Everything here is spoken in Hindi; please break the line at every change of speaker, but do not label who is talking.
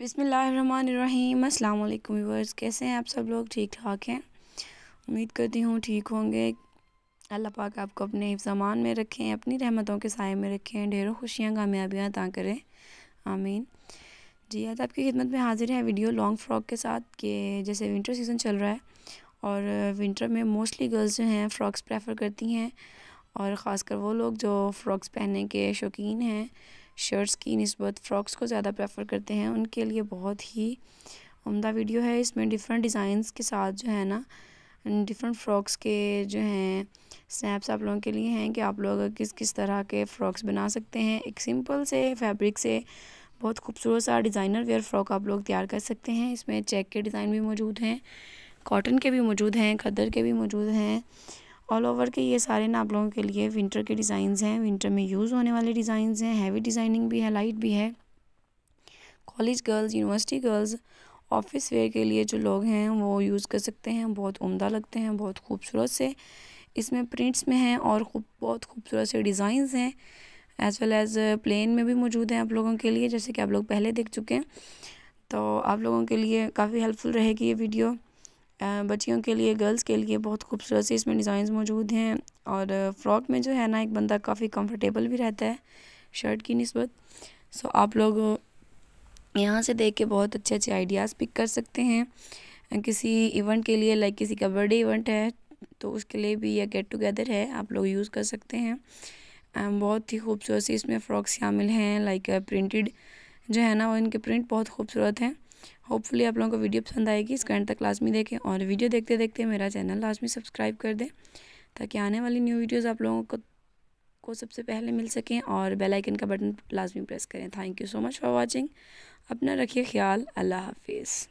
बिसमीम अल्लाम व्यूवर्स कैसे हैं आप सब लोग ठीक ठाक हैं उम्मीद करती हूँ ठीक होंगे अल्लाह पाक आपको अपने हिफ्जमान में रखें अपनी रहमतों के साय में रखें ढेरों खुशियाँ कामयाबियाँ अदा करें आमीन जी आज आपकी खिदमत में हाजिर है वीडियो लॉन्ग फ्रॉक के साथ कि जैसे विंटर सीज़न चल रहा है और विंटर में मोस्टली गर्ल्स जो हैं फ़्रॉक्स प्रेफर करती हैं और ख़ासकर वो लोग जो फ़्रॉक्स पहनने के शौकीन हैं शर्ट्स की नस्बत फ़्रॉक्स को ज़्यादा प्रेफर करते हैं उनके लिए बहुत ही उमदा वीडियो है इसमें डिफरेंट डिज़ाइंस के साथ जो है ना डिफरेंट फ़्रॉक्स के जो हैं स्नैप्स आप लोगों के लिए हैं कि आप लोग किस किस तरह के फ़्रॉक्स बना सकते हैं एक सिंपल से फैब्रिक से बहुत खूबसूरत सा डिज़ाइनर वेयर फ़्रॉक आप लोग तैयार कर सकते हैं इसमें चेक के डिज़ाइन भी मौजूद हैं कॉटन के भी मौजूद हैं खदर के भी मौजूद हैं ऑल ओवर के ये सारे ना आप लोगों के लिए विंटर के डिज़ाइंस हैं विंटर में यूज़ होने वाले डिज़ाइंस हैं हैवी डिज़ाइनिंग भी है लाइट भी है college girls university girls office wear के लिए जो लोग हैं वो यूज़ कर सकते हैं बहुत उम्दा लगते हैं बहुत खूबसूरत से इसमें प्रिंट्स में हैं और खूब बहुत खूबसूरत से डिज़ाइंस हैं एज़ वेल एज़ प्लेन में भी मौजूद हैं आप लोगों के लिए जैसे कि आप लोग पहले देख चुके हैं तो आप लोगों के लिए काफ़ी हेल्पफुल रहेगी ये वीडियो बच्चियों के लिए गर्ल्स के लिए बहुत खूबसूरत से इसमें डिज़ाइंस मौजूद हैं और फ्रॉक में जो है ना एक बंदा काफ़ी कंफर्टेबल भी रहता है शर्ट की नस्बत सो आप लोग यहाँ से देख के बहुत अच्छे अच्छे आइडियाज़ पिक कर सकते हैं किसी इवेंट के लिए लाइक किसी का बर्थडे इवेंट है तो उसके लिए भी यह गेट टुगेदर है आप लोग यूज़ कर सकते हैं बहुत ही खूबसूरत सी इसमें फ़्रॉक्स शामिल हैं लाइक प्रिंटेड जो है ना वो इनके प्रिंट बहुत खूबसूरत हैं होपफुली आप लोगों को वीडियो पसंद आएगी इसका एंड तक लाजमी देखें और वीडियो देखते देखते मेरा चैनल लाजमी सब्सक्राइब कर दें ताकि आने वाली न्यू वीडियोज़ आप लोगों को को सबसे पहले मिल सकें और बेल आइकन का बटन लाजमी प्रेस करें thank you so much for watching अपना रखिए ख्याल अल्लाह हाफिज़